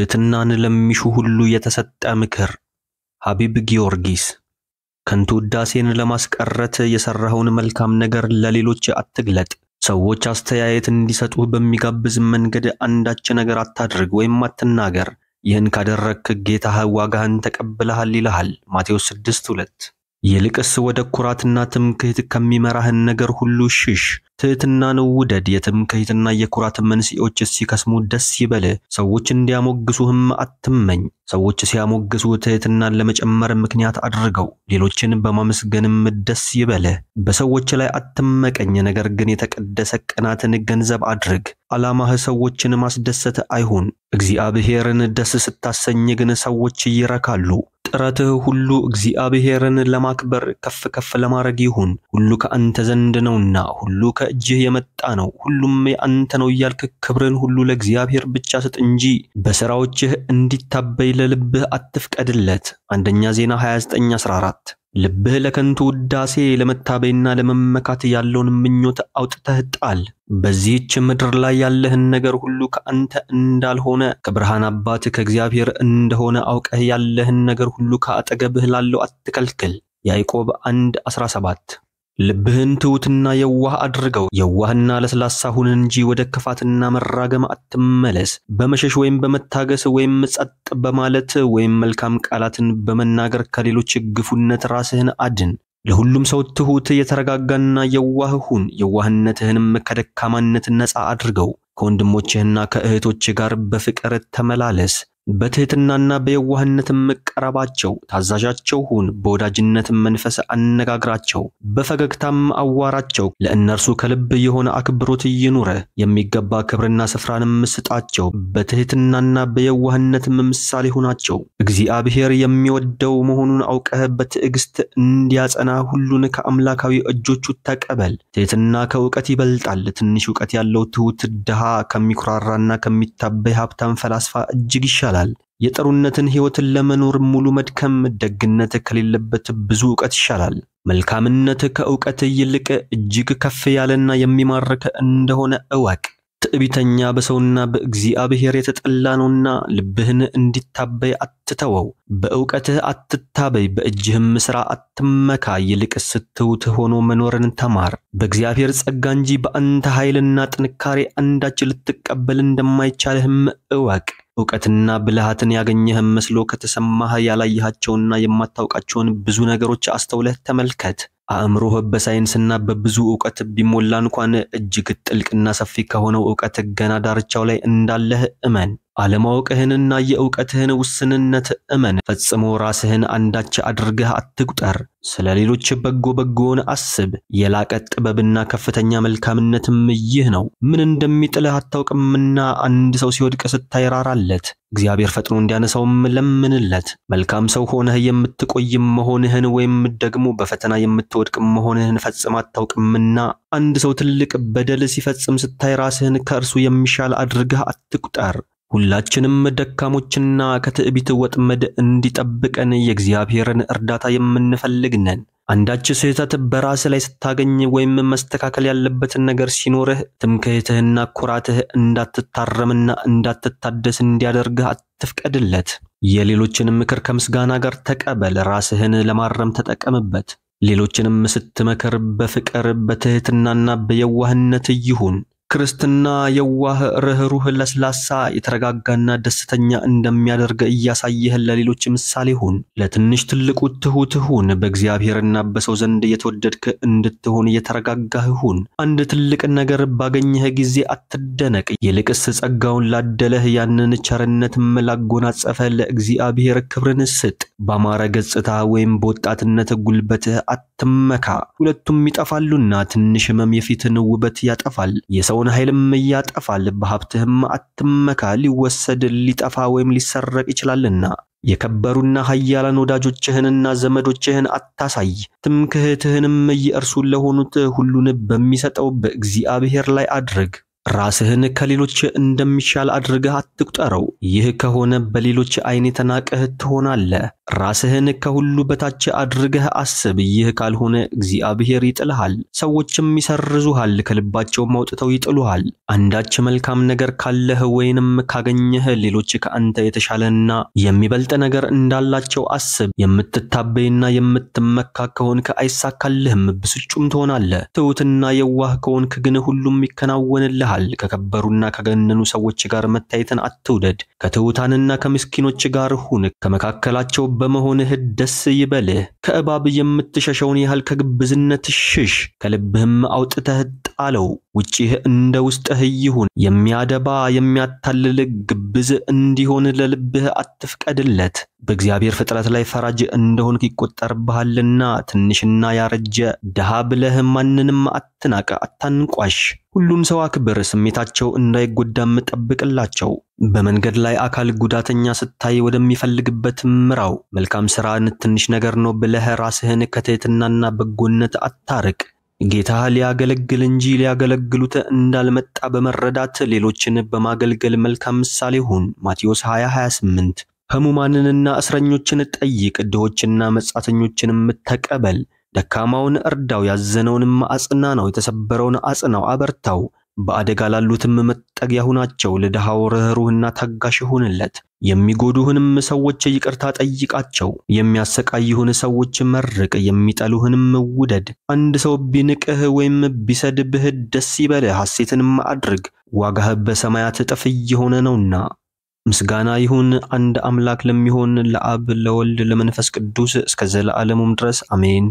ትህትናን ለሚሹ ሁሉ የተሰጠ ምክር። ሐቢብ ጊዮርጊስ። ከንቱ ውዳሴን ለማስቀረት የሰራውን መልካም ነገር ለሌሎች አትግለጥ። ሰዎች አስተያየት እንዲሰጡ በሚጋብዝ መንገድ አንዳች ነገር አታድርግ ወይም አትናገር። ይህን ካደረግክ ጌታህ ዋጋህን ተቀብለሃል ይልሃል። ማቴዎስ 6 2 ይልቅስ ወደ ኩራትና ትምክህት ከሚመራህን ነገር ሁሉ ሽሽ። ትህትናን ውደድ። የትምክህትና የኩራት መንስኤዎች ሲከስሙ ደስ ይበል። ሰዎች እንዲያሞግሱህም አትመኝ። ሰዎች ሲያሞግሱ ትህትናን ለመጨመር ምክንያት አድርገው። ሌሎችን በማመስገንም ደስ ይበል። በሰዎች ላይ አትመቀኝ፣ ነገር ግን የተቀደሰ ቅናትን ገንዘብ አድርግ። ዓላማህ ሰዎችን ማስደሰት አይሁን። እግዚአብሔርን ደስ ስታሰኝ ግን ሰዎች ይረካሉ። ጥረትህ ሁሉ እግዚአብሔርን ለማክበር ከፍ ከፍ ለማድረግ ይሁን። ሁሉ ከአንተ ዘንድ ነውና ሁሉ ከእጅህ የመጣ ነው፣ ሁሉም የአንተ ነው እያልክ ክብርን ሁሉ ለእግዚአብሔር ብቻ ስጥ እንጂ በሥራዎችህ እንዲታበይ ለልብህ አትፍቀድለት። አንደኛ ዜና 29 14 ልብህ ለከንቱ ውዳሴ ለመታበይና ለመመካት ያለውን ምኞት አውጥተህ ጣል። በዚህች ምድር ላይ ያለህን ነገር ሁሉ ከአንተ እንዳልሆነ ከብርሃን አባት ከእግዚአብሔር እንደሆነ አውቀህ ያለህን ነገር ሁሉ ከአጠገብህ ላለው አትከልክል። ያዕቆብ 1 17 ልብህን ትሑትና የዋህ አድርገው። የዋህና ለስላሳ ሁን እንጂ ወደ ክፋትና መራገም አትመለስ። በመሸሽ ወይም በመታገስ ወይም ጸጥ በማለት ወይም መልካም ቃላትን በመናገር ከሌሎች ግፉነት ራስህን አድን። ለሁሉም ሰው ትሑት የተረጋጋና የዋህ ሁን። የዋህነትህንም ከደካማነት ነፃ አድርገው። ከወንድሞችህና ከእህቶች ጋር በፍቅር ተመላለስ። በትህትናና በየዋህነት መቀረባቸው፣ ታዛዣቸው ሁን። በወዳጅነት መንፈስ አነጋግራቸው፣ በፈገግታም አዋራቸው። ለእነርሱ ከልብ የሆነ አክብሮት ይኑረ። የሚገባ ክብርና ስፍራንም ስጣቸው። በትህትናና በየዋህነት ምሳሌ ሁናቸው። እግዚአብሔር የሚወደው መሆኑን አውቀህ በትዕግስት እንዲያጸና ሁሉን ከአምላካዊ እጆቹ ተቀበል። ትህትና ከእውቀት ይበልጣል። ትንሽ እውቀት ያለው ትሑት ድሃ ከሚኩራራና ከሚታበይ ሀብታም ፈላስፋ እጅግ ይሻላል። ይባላል። የጥሩነትን ሕይወትን ለመኖር ሙሉ መድከም፣ ደግነት ከሌለበት ብዙ ዕውቀት ይሻላል። መልካምነት ከዕውቀት ይልቅ እጅግ ከፍ ያለና የሚማርክ እንደሆነ እወቅ። ትዕቢተኛ በሰውና በእግዚአብሔር የተጠላ ነውና ልብህን እንዲታበይ አትተወው። በእውቀትህ አትታበይ፣ በእጅህም ሥራ አትመካ። ይልቅ ስትውት ሆኖ መኖርን ተማር። በእግዚአብሔር ጸጋ እንጂ በአንተ ኃይልና ጥንካሬ አንዳች ልትቀበል እንደማይቻልህም እወቅ። እውቀትና ብልሃትን ያገኘህም መስሎ ከተሰማህ ያላየሃቸውና የማታውቃቸውን ብዙ ነገሮች አስተውለህ ተመልከት። አእምሮህ በሳይንስና በብዙ እውቀት ቢሞላ እንኳን እጅግ ጥልቅና ሰፊ ከሆነው እውቀት ገና ዳርቻው ላይ እንዳለህ እመን። አለማወቅህንና የእውቀትህን ውስንነት እመን። ፈጽሞ ራስህን አንዳች አድርገህ አትቁጠር። ስለ ሌሎች በጎ በጎውን አስብ። የላቀ ጥበብና ከፍተኛ መልካምነትም ይህ ነው። ምን እንደሚጥልህ አታውቅምና አንድ ሰው ሲወድቅ ስታይ ራራለት፣ እግዚአብሔር ፈጥኖ እንዲያነሳውም ለምንለት። መልካም ሰው ሆነህ የምትቆይም መሆንህን ወይም ደግሞ በፈተና የምትወድቅ መሆንህን ፈጽም አታውቅምና አንድ ሰው ትልቅ በደል ሲፈጽም ስታይ ራስህን ከእርሱ የሚሻል አድርገህ አትቁጠር። ሁላችንም ደካሞችና ከትዕቢት ወጥመድ እንዲጠብቀን የእግዚአብሔርን እርዳታ የምንፈልግ ነን። አንዳች ስህተት በራስ ላይ ስታገኝ ወይም መስተካከል ያለበትን ነገር ሲኖርህ ትምክህትህና ኩራትህ እንዳትታረምና እንዳትታደስ እንዲያደርግህ አትፍቀድለት። የሌሎችን ምክር ከምስጋና ጋር ተቀበል። ራስህን ለማረም ተጠቀምበት። ሌሎችንም ስትመክር በፍቅር በትህትናና በየዋህነት ይሁን። ክርስትና የዋህ፣ ርኅሩህ፣ ለስላሳ፣ የተረጋጋና ደስተኛ እንደሚያደርግ እያሳየህን ለሌሎች ምሳሌ ሁን። ለትንሽ ትልቁ ትሑት ሁን። በእግዚአብሔርና በሰው ዘንድ የተወደድክ እንድትሆን የተረጋጋህ ሁን። አንድ ትልቅ ነገር ባገኘህ ጊዜ አትደነቅ፣ ይልቅስ ጸጋውን ላደለህ ያንን ቸርነትም ላጎናጸፈ ለእግዚአብሔር ክብርን ስጥ። ባማረ ገጽታ ወይም በወጣትነት ጉልበትህ አትመካ፣ ሁለቱም ይጠፋሉና። ትንሽ ህመም የፊትን ውበት ያጠፋል። የሰው የሰውን ኃይልም እያጠፋል። በሀብትህም አትመካ፣ ሊወሰድ ሊጠፋ ወይም ሊሰረቅ ይችላልና። የከበሩና ኃያላን ወዳጆችህንና ዘመዶችህን አታሳይ። ትምክህትህንም የእርሱ ለሆኑት ሁሉን በሚሰጠው በእግዚአብሔር ላይ አድርግ። ራስህን ከሌሎች እንደሚሻል አድርገህ አትቁጠረው። ይህ ከሆነ በሌሎች አይን የተናቀህ ትሆናለህ። ራስህን ከሁሉ በታች አድርገህ አስብ። ይህ ካልሆነ እግዚአብሔር ይጥልሃል፣ ሰዎችም ይሰርዙሃል፣ ከልባቸውም አውጥተው ይጥሉሃል። አንዳች መልካም ነገር ካለህ ወይንም ካገኘህ ሌሎች ከአንተ የተሻለና የሚበልጥ ነገር እንዳላቸው አስብ። የምትታበይና የምትመካ ከሆንክ አይሳካልህም፣ ብስጩም ትሆናለህ። ትሑትና የዋህ ከሆንክ ግን ሁሉም ይከናወንልሃል። ይልሃል። ከከበሩና ከገነኑ ሰዎች ጋር መታየትን አትውደድ። ከትሑታንና ከምስኪኖች ጋር ሁን፣ ከመካከላቸው በመሆንህ ደስ ይበልህ። ከእባብ የምትሸሸውን ያህል ከግብዝነት ሽሽ፣ ከልብህም አውጥተህ አለው። ውጪህ እንደ ውስጥህ ይሁን። የሚያደባ የሚያታልል ግብዝ እንዲሆን ለልብህ አትፍቀድለት። በእግዚአብሔር ፍጥረት ላይ ፈራጅ እንደሆንክ ይቆጠርብሃልና ትንሽና ያረጀ ድሃ ብለህ ማንንም አትናቅ፣ አታንቋሽ። ሁሉን ሰው አክብር፣ ስሜታቸው እንዳይጎዳም ጠብቅላቸው። በመንገድ ላይ አካል ጉዳተኛ ስታይ ወደሚፈልግበት ምራው። መልካም ስራን ትንሽ ነገር ነው ብለህ ራስህን ከትህትናና በጎነት አታርቅ። ጌታ ሊያገለግል እንጂ ሊያገለግሉት እንዳልመጣ በመረዳት ሌሎችን በማገልገል መልካም ምሳሌ ሁን። ማቴዎስ 20:28 ሕሙማንንና እስረኞችን ጠይቅ፣ ድሆችና መጻተኞችንም ተቀበል። ደካማውን እርዳው፣ ያዘነውንም አጽና ነው፣ የተሰበረውን አጽናው አበርታው። በአደጋ ላሉትም መጠጊያ ሁናቸው። ለድሃው ርኅሩህና ታጋሽ ሁንለት። የሚጎዱህንም ሰዎች ይቅርታ ጠይቃቸው። የሚያሰቃይሁን ሰዎች መርቅ፣ የሚጠሉህንም ውደድ። አንድ ሰው ቢንቅህ ወይም ቢሰድብህ ደስ ይበልህ፣ ሐሴትንም አድርግ፣ ዋጋህ በሰማያት እጥፍ እየሆነ ነውና። ምስጋና ይሁን አንድ አምላክ ለሚሆን ለአብ ለወልድ ለመንፈስ ቅዱስ እስከ ዘለዓለሙም ድረስ አሜን።